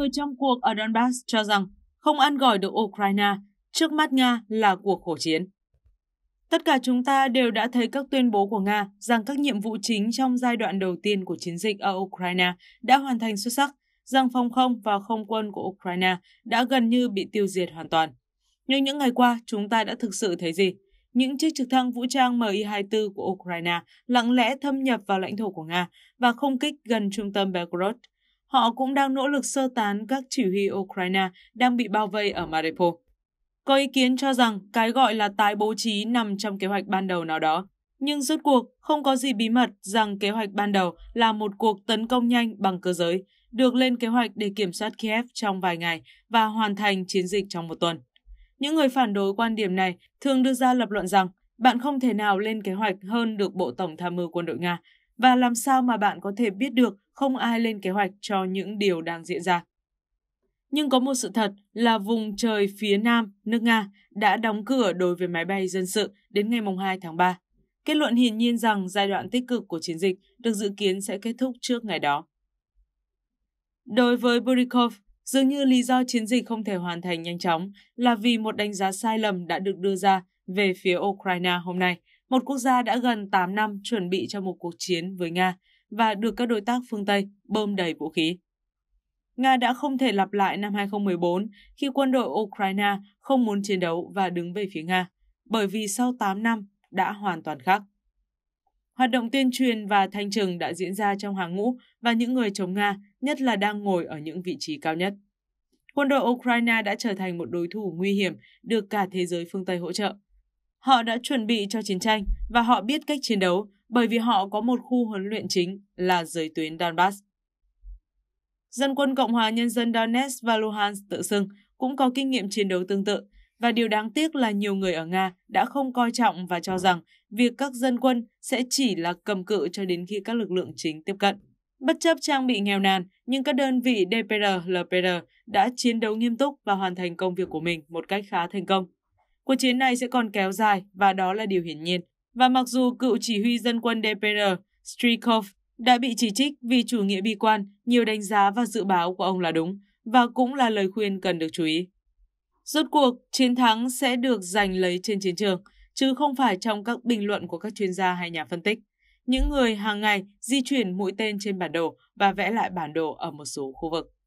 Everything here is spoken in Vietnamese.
người trong cuộc ở Donbass cho rằng không ăn gỏi được Ukraine, trước mắt Nga là cuộc khổ chiến. Tất cả chúng ta đều đã thấy các tuyên bố của Nga rằng các nhiệm vụ chính trong giai đoạn đầu tiên của chiến dịch ở Ukraine đã hoàn thành xuất sắc, rằng phòng không và không quân của Ukraine đã gần như bị tiêu diệt hoàn toàn. Nhưng những ngày qua, chúng ta đã thực sự thấy gì? Những chiếc trực thăng vũ trang Mi-24 của Ukraine lặng lẽ thâm nhập vào lãnh thổ của Nga và không kích gần trung tâm Belgorod – họ cũng đang nỗ lực sơ tán các chỉ huy Ukraine đang bị bao vây ở Mariupol. Có ý kiến cho rằng cái gọi là tái bố trí nằm trong kế hoạch ban đầu nào đó, nhưng rốt cuộc không có gì bí mật rằng kế hoạch ban đầu là một cuộc tấn công nhanh bằng cơ giới, được lên kế hoạch để kiểm soát Kiev trong vài ngày và hoàn thành chiến dịch trong một tuần. Những người phản đối quan điểm này thường đưa ra lập luận rằng bạn không thể nào lên kế hoạch hơn được Bộ Tổng Tham mưu Quân đội Nga và làm sao mà bạn có thể biết được không ai lên kế hoạch cho những điều đang diễn ra. Nhưng có một sự thật là vùng trời phía Nam, nước Nga đã đóng cửa đối với máy bay dân sự đến ngày 2 tháng 3. Kết luận hiển nhiên rằng giai đoạn tích cực của chiến dịch được dự kiến sẽ kết thúc trước ngày đó. Đối với Burikov, dường như lý do chiến dịch không thể hoàn thành nhanh chóng là vì một đánh giá sai lầm đã được đưa ra về phía Ukraine hôm nay một quốc gia đã gần 8 năm chuẩn bị cho một cuộc chiến với Nga và được các đối tác phương Tây bơm đầy vũ khí. Nga đã không thể lặp lại năm 2014 khi quân đội Ukraine không muốn chiến đấu và đứng về phía Nga, bởi vì sau 8 năm đã hoàn toàn khác. Hoạt động tuyên truyền và thanh trừng đã diễn ra trong hàng ngũ và những người chống Nga, nhất là đang ngồi ở những vị trí cao nhất. Quân đội Ukraine đã trở thành một đối thủ nguy hiểm được cả thế giới phương Tây hỗ trợ. Họ đã chuẩn bị cho chiến tranh và họ biết cách chiến đấu bởi vì họ có một khu huấn luyện chính là giới tuyến Donbass. Dân quân Cộng hòa Nhân dân Donetsk và Luhansk tự xưng cũng có kinh nghiệm chiến đấu tương tự và điều đáng tiếc là nhiều người ở Nga đã không coi trọng và cho rằng việc các dân quân sẽ chỉ là cầm cự cho đến khi các lực lượng chính tiếp cận. Bất chấp trang bị nghèo nàn, nhưng các đơn vị DPR, LPR đã chiến đấu nghiêm túc và hoàn thành công việc của mình một cách khá thành công. Cuộc chiến này sẽ còn kéo dài và đó là điều hiển nhiên. Và mặc dù cựu chỉ huy dân quân DPR Strikov đã bị chỉ trích vì chủ nghĩa bi quan, nhiều đánh giá và dự báo của ông là đúng và cũng là lời khuyên cần được chú ý. Rốt cuộc, chiến thắng sẽ được giành lấy trên chiến trường, chứ không phải trong các bình luận của các chuyên gia hay nhà phân tích. Những người hàng ngày di chuyển mũi tên trên bản đồ và vẽ lại bản đồ ở một số khu vực.